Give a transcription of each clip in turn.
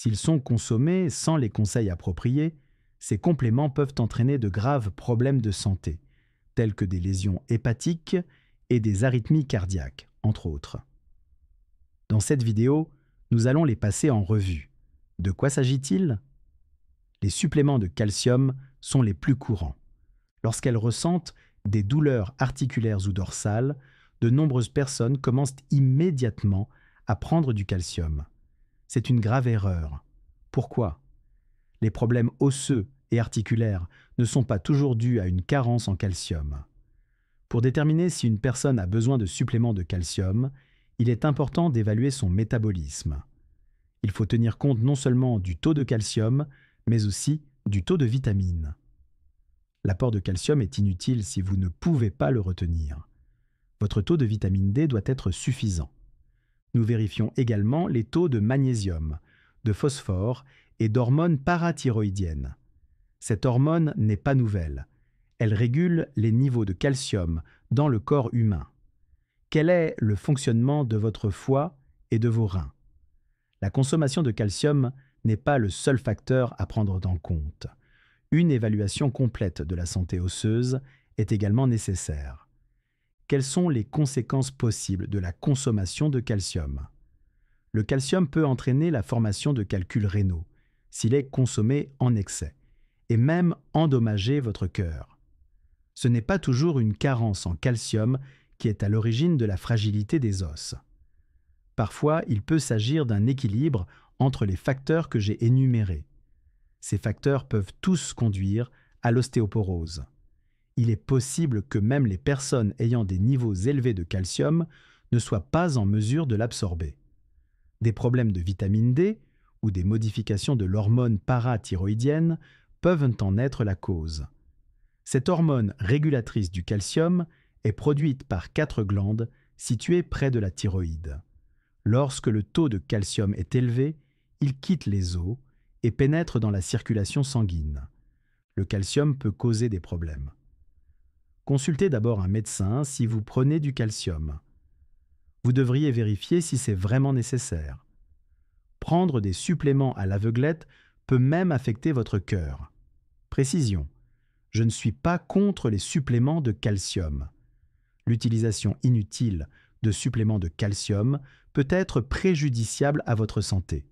S'ils sont consommés sans les conseils appropriés, ces compléments peuvent entraîner de graves problèmes de santé, tels que des lésions hépatiques et des arythmies cardiaques, entre autres. Dans cette vidéo, nous allons les passer en revue. De quoi s'agit-il Les suppléments de calcium sont les plus courants. Lorsqu'elles ressentent des douleurs articulaires ou dorsales, de nombreuses personnes commencent immédiatement à prendre du calcium. C'est une grave erreur. Pourquoi Les problèmes osseux et articulaires ne sont pas toujours dus à une carence en calcium. Pour déterminer si une personne a besoin de suppléments de calcium, il est important d'évaluer son métabolisme. Il faut tenir compte non seulement du taux de calcium, mais aussi du taux de vitamine. L'apport de calcium est inutile si vous ne pouvez pas le retenir. Votre taux de vitamine D doit être suffisant. Nous vérifions également les taux de magnésium, de phosphore et d'hormones parathyroïdiennes. Cette hormone n'est pas nouvelle. Elle régule les niveaux de calcium dans le corps humain. Quel est le fonctionnement de votre foie et de vos reins La consommation de calcium n'est pas le seul facteur à prendre en compte. Une évaluation complète de la santé osseuse est également nécessaire quelles sont les conséquences possibles de la consommation de calcium. Le calcium peut entraîner la formation de calculs rénaux s'il est consommé en excès et même endommager votre cœur. Ce n'est pas toujours une carence en calcium qui est à l'origine de la fragilité des os. Parfois, il peut s'agir d'un équilibre entre les facteurs que j'ai énumérés. Ces facteurs peuvent tous conduire à l'ostéoporose il est possible que même les personnes ayant des niveaux élevés de calcium ne soient pas en mesure de l'absorber. Des problèmes de vitamine D ou des modifications de l'hormone parathyroïdienne peuvent en être la cause. Cette hormone régulatrice du calcium est produite par quatre glandes situées près de la thyroïde. Lorsque le taux de calcium est élevé, il quitte les os et pénètre dans la circulation sanguine. Le calcium peut causer des problèmes. Consultez d'abord un médecin si vous prenez du calcium. Vous devriez vérifier si c'est vraiment nécessaire. Prendre des suppléments à l'aveuglette peut même affecter votre cœur. Précision. Je ne suis pas contre les suppléments de calcium. L'utilisation inutile de suppléments de calcium peut être préjudiciable à votre santé.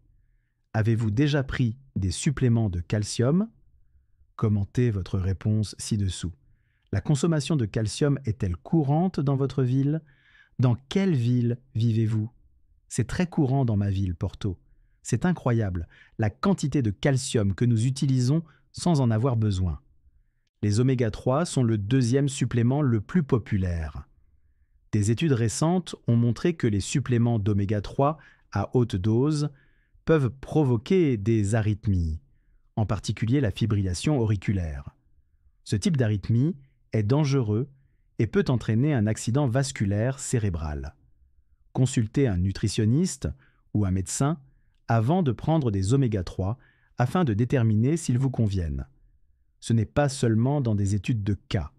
Avez-vous déjà pris des suppléments de calcium Commentez votre réponse ci-dessous. La consommation de calcium est-elle courante dans votre ville Dans quelle ville vivez-vous C'est très courant dans ma ville, Porto. C'est incroyable, la quantité de calcium que nous utilisons sans en avoir besoin. Les oméga-3 sont le deuxième supplément le plus populaire. Des études récentes ont montré que les suppléments d'oméga-3 à haute dose peuvent provoquer des arythmies, en particulier la fibrillation auriculaire. Ce type d'arythmie est dangereux et peut entraîner un accident vasculaire cérébral. Consultez un nutritionniste ou un médecin avant de prendre des oméga-3 afin de déterminer s'ils vous conviennent. Ce n'est pas seulement dans des études de cas,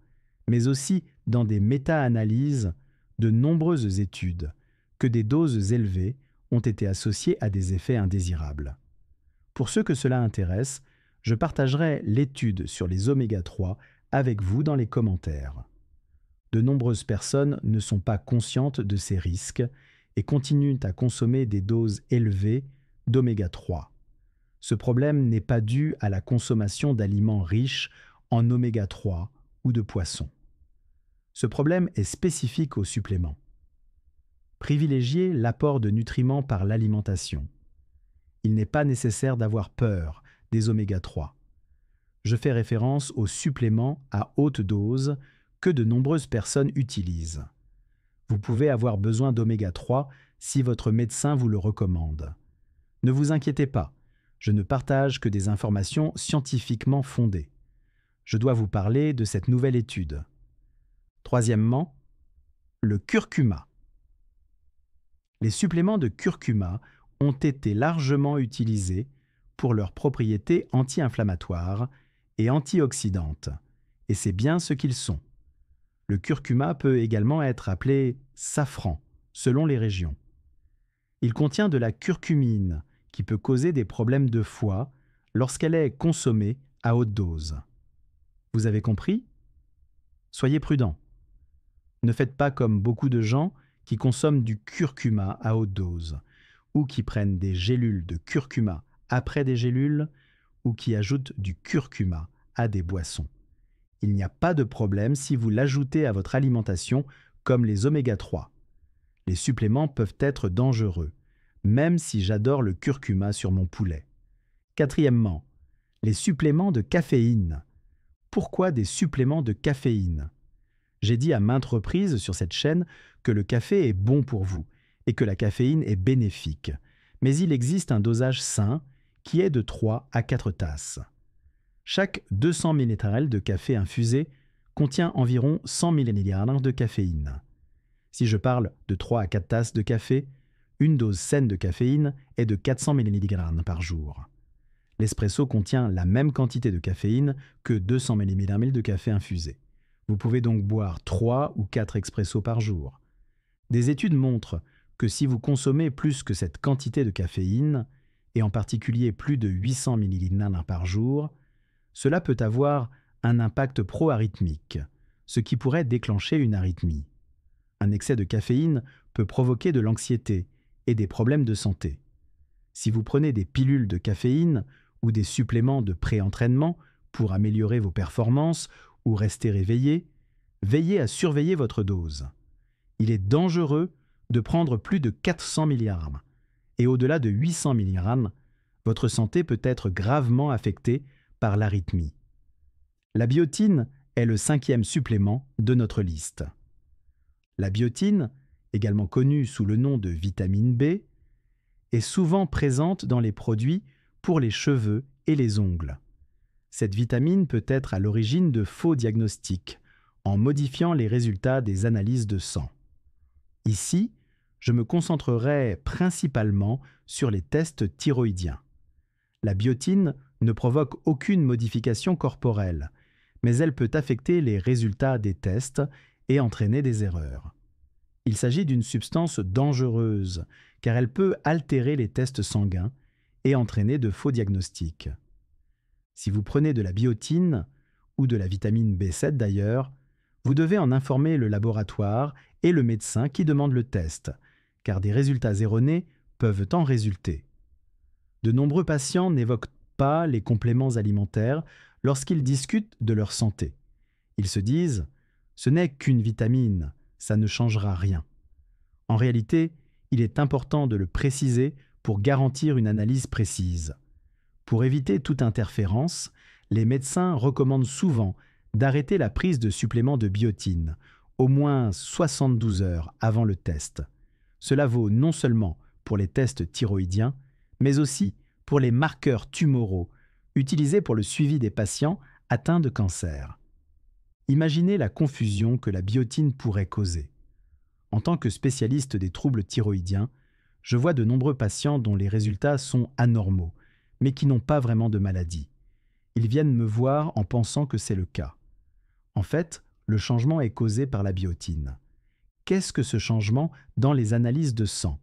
mais aussi dans des méta-analyses de nombreuses études que des doses élevées ont été associées à des effets indésirables. Pour ceux que cela intéresse, je partagerai l'étude sur les oméga-3 avec vous dans les commentaires. De nombreuses personnes ne sont pas conscientes de ces risques et continuent à consommer des doses élevées d'oméga 3. Ce problème n'est pas dû à la consommation d'aliments riches en oméga 3 ou de poissons. Ce problème est spécifique aux suppléments. Privilégiez l'apport de nutriments par l'alimentation. Il n'est pas nécessaire d'avoir peur des oméga 3 je fais référence aux suppléments à haute dose que de nombreuses personnes utilisent. Vous pouvez avoir besoin d'oméga 3 si votre médecin vous le recommande. Ne vous inquiétez pas, je ne partage que des informations scientifiquement fondées. Je dois vous parler de cette nouvelle étude. Troisièmement, le curcuma. Les suppléments de curcuma ont été largement utilisés pour leurs propriétés anti-inflammatoires et antioxydantes, et c'est bien ce qu'ils sont. Le curcuma peut également être appelé safran, selon les régions. Il contient de la curcumine, qui peut causer des problèmes de foie lorsqu'elle est consommée à haute dose. Vous avez compris Soyez prudent. Ne faites pas comme beaucoup de gens qui consomment du curcuma à haute dose ou qui prennent des gélules de curcuma après des gélules ou qui ajoutent du curcuma à des boissons. Il n'y a pas de problème si vous l'ajoutez à votre alimentation comme les oméga 3. Les suppléments peuvent être dangereux, même si j'adore le curcuma sur mon poulet. Quatrièmement, les suppléments de caféine. Pourquoi des suppléments de caféine J'ai dit à maintes reprises sur cette chaîne que le café est bon pour vous et que la caféine est bénéfique. Mais il existe un dosage sain qui est de 3 à 4 tasses. Chaque 200 ml de café infusé contient environ 100 ml de caféine. Si je parle de 3 à 4 tasses de café, une dose saine de caféine est de 400 ml par jour. L'espresso contient la même quantité de caféine que 200 ml de café infusé. Vous pouvez donc boire 3 ou 4 expressos par jour. Des études montrent que si vous consommez plus que cette quantité de caféine, et en particulier plus de 800 millilitres par jour, cela peut avoir un impact pro-arythmique, ce qui pourrait déclencher une arythmie. Un excès de caféine peut provoquer de l'anxiété et des problèmes de santé. Si vous prenez des pilules de caféine ou des suppléments de pré-entraînement pour améliorer vos performances ou rester réveillé, veillez à surveiller votre dose. Il est dangereux de prendre plus de 400 milliards et au-delà de 800 mg, votre santé peut être gravement affectée par l'arythmie. La biotine est le cinquième supplément de notre liste. La biotine, également connue sous le nom de vitamine B, est souvent présente dans les produits pour les cheveux et les ongles. Cette vitamine peut être à l'origine de faux diagnostics en modifiant les résultats des analyses de sang. Ici, je me concentrerai principalement sur les tests thyroïdiens. La biotine ne provoque aucune modification corporelle, mais elle peut affecter les résultats des tests et entraîner des erreurs. Il s'agit d'une substance dangereuse, car elle peut altérer les tests sanguins et entraîner de faux diagnostics. Si vous prenez de la biotine, ou de la vitamine B7 d'ailleurs, vous devez en informer le laboratoire et le médecin qui demande le test, car des résultats erronés peuvent en résulter. De nombreux patients n'évoquent pas les compléments alimentaires lorsqu'ils discutent de leur santé. Ils se disent ⁇ Ce n'est qu'une vitamine, ça ne changera rien ⁇ En réalité, il est important de le préciser pour garantir une analyse précise. Pour éviter toute interférence, les médecins recommandent souvent d'arrêter la prise de suppléments de biotine, au moins 72 heures avant le test. Cela vaut non seulement pour les tests thyroïdiens, mais aussi pour les marqueurs tumoraux utilisés pour le suivi des patients atteints de cancer. Imaginez la confusion que la biotine pourrait causer. En tant que spécialiste des troubles thyroïdiens, je vois de nombreux patients dont les résultats sont anormaux, mais qui n'ont pas vraiment de maladie. Ils viennent me voir en pensant que c'est le cas. En fait, le changement est causé par la biotine qu'est-ce que ce changement dans les analyses de sang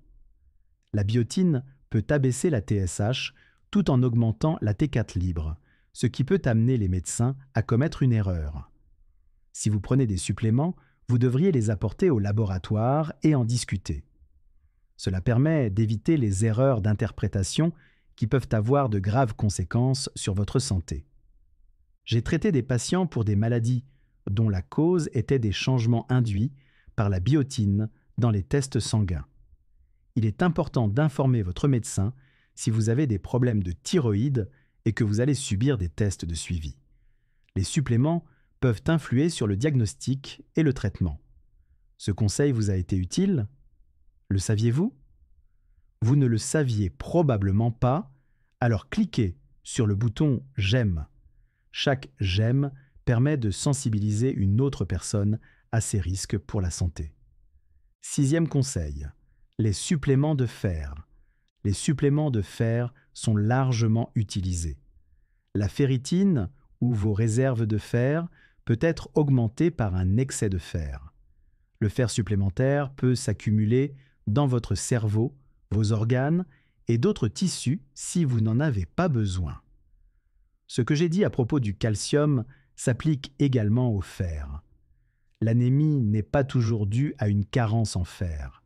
La biotine peut abaisser la TSH tout en augmentant la T4 libre, ce qui peut amener les médecins à commettre une erreur. Si vous prenez des suppléments, vous devriez les apporter au laboratoire et en discuter. Cela permet d'éviter les erreurs d'interprétation qui peuvent avoir de graves conséquences sur votre santé. J'ai traité des patients pour des maladies dont la cause était des changements induits par la biotine dans les tests sanguins. Il est important d'informer votre médecin si vous avez des problèmes de thyroïde et que vous allez subir des tests de suivi. Les suppléments peuvent influer sur le diagnostic et le traitement. Ce conseil vous a été utile Le saviez-vous Vous ne le saviez probablement pas, alors cliquez sur le bouton J'aime. Chaque J'aime permet de sensibiliser une autre personne à ces risques pour la santé. Sixième conseil, les suppléments de fer. Les suppléments de fer sont largement utilisés. La ferritine, ou vos réserves de fer, peut être augmentée par un excès de fer. Le fer supplémentaire peut s'accumuler dans votre cerveau, vos organes et d'autres tissus si vous n'en avez pas besoin. Ce que j'ai dit à propos du calcium s'applique également au fer. L'anémie n'est pas toujours due à une carence en fer.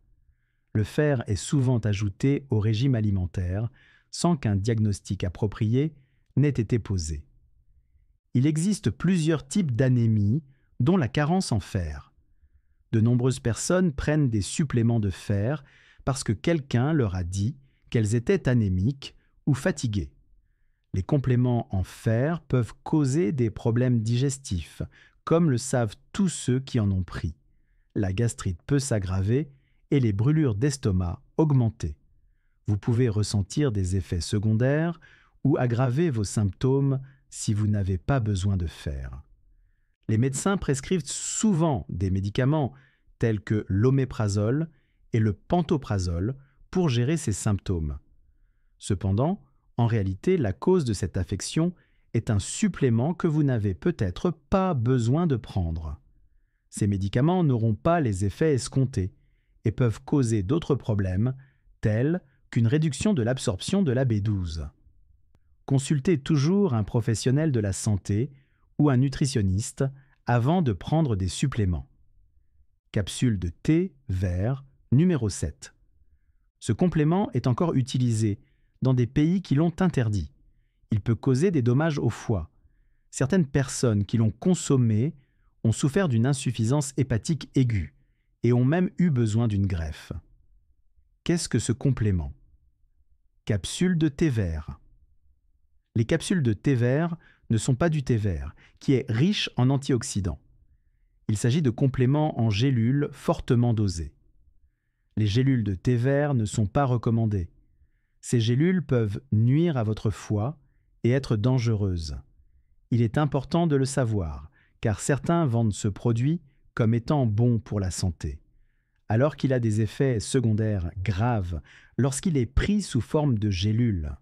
Le fer est souvent ajouté au régime alimentaire sans qu'un diagnostic approprié n'ait été posé. Il existe plusieurs types d'anémie, dont la carence en fer. De nombreuses personnes prennent des suppléments de fer parce que quelqu'un leur a dit qu'elles étaient anémiques ou fatiguées. Les compléments en fer peuvent causer des problèmes digestifs, comme le savent tous ceux qui en ont pris. La gastrite peut s'aggraver et les brûlures d'estomac augmenter. Vous pouvez ressentir des effets secondaires ou aggraver vos symptômes si vous n'avez pas besoin de faire. Les médecins prescrivent souvent des médicaments tels que l'oméprazole et le pantoprazole pour gérer ces symptômes. Cependant, en réalité, la cause de cette affection est un supplément que vous n'avez peut-être pas besoin de prendre. Ces médicaments n'auront pas les effets escomptés et peuvent causer d'autres problèmes, tels qu'une réduction de l'absorption de la B12. Consultez toujours un professionnel de la santé ou un nutritionniste avant de prendre des suppléments. Capsule de thé vert numéro 7. Ce complément est encore utilisé dans des pays qui l'ont interdit il peut causer des dommages au foie. Certaines personnes qui l'ont consommé ont souffert d'une insuffisance hépatique aiguë et ont même eu besoin d'une greffe. Qu'est-ce que ce complément Capsules de thé vert. Les capsules de thé vert ne sont pas du thé vert, qui est riche en antioxydants. Il s'agit de compléments en gélules fortement dosés. Les gélules de thé vert ne sont pas recommandées. Ces gélules peuvent nuire à votre foie et être dangereuse. Il est important de le savoir, car certains vendent ce produit comme étant bon pour la santé, alors qu'il a des effets secondaires graves lorsqu'il est pris sous forme de gélules.